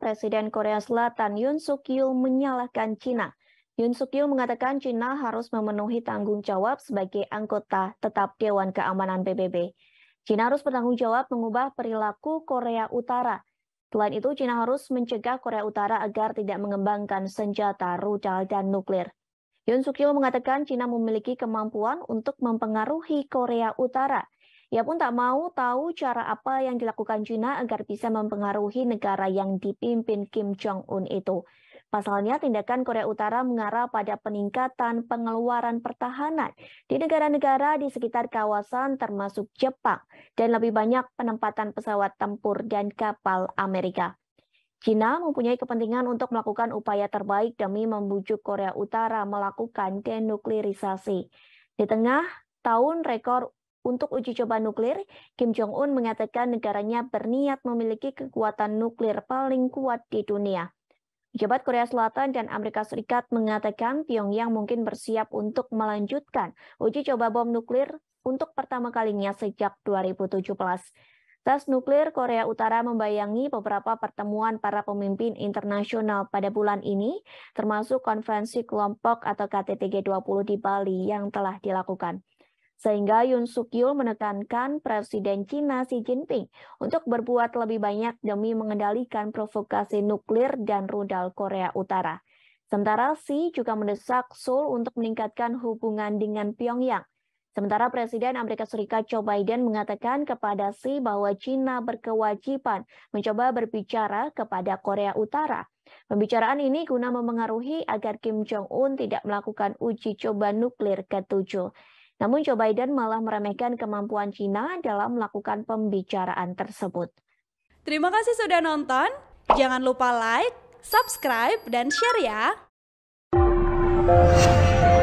Presiden Korea Selatan Yoon Suk Yeol menyalahkan China. Yoon Suk Yeol mengatakan China harus memenuhi tanggung jawab sebagai anggota tetap Dewan Keamanan PBB. China harus bertanggung jawab mengubah perilaku Korea Utara. Selain itu, China harus mencegah Korea Utara agar tidak mengembangkan senjata, rudal, dan nuklir. Yoon Suk Yeol mengatakan China memiliki kemampuan untuk mempengaruhi Korea Utara – ia pun tak mau tahu cara apa yang dilakukan China agar bisa mempengaruhi negara yang dipimpin Kim Jong-un itu. Pasalnya, tindakan Korea Utara mengarah pada peningkatan pengeluaran pertahanan di negara-negara di sekitar kawasan termasuk Jepang dan lebih banyak penempatan pesawat tempur dan kapal Amerika. China mempunyai kepentingan untuk melakukan upaya terbaik demi membujuk Korea Utara melakukan denuklirisasi. Di tengah tahun rekor untuk uji coba nuklir, Kim Jong-un mengatakan negaranya berniat memiliki kekuatan nuklir paling kuat di dunia. Pejabat Korea Selatan dan Amerika Serikat mengatakan Pyongyang mungkin bersiap untuk melanjutkan uji coba bom nuklir untuk pertama kalinya sejak 2017. Tes nuklir Korea Utara membayangi beberapa pertemuan para pemimpin internasional pada bulan ini, termasuk konferensi kelompok atau kttg 20 di Bali yang telah dilakukan. Sehingga Yun Suk menekankan Presiden China Xi Jinping untuk berbuat lebih banyak demi mengendalikan provokasi nuklir dan rudal Korea Utara. Sementara Xi juga mendesak Seoul untuk meningkatkan hubungan dengan Pyongyang. Sementara Presiden Amerika Serikat Joe Biden mengatakan kepada Xi bahwa China berkewajiban mencoba berbicara kepada Korea Utara. Pembicaraan ini guna memengaruhi agar Kim Jong-un tidak melakukan uji coba nuklir ketujuh. Namun Joe Biden malah meremehkan kemampuan China dalam melakukan pembicaraan tersebut. Terima kasih sudah nonton. Jangan lupa like, subscribe, dan share ya.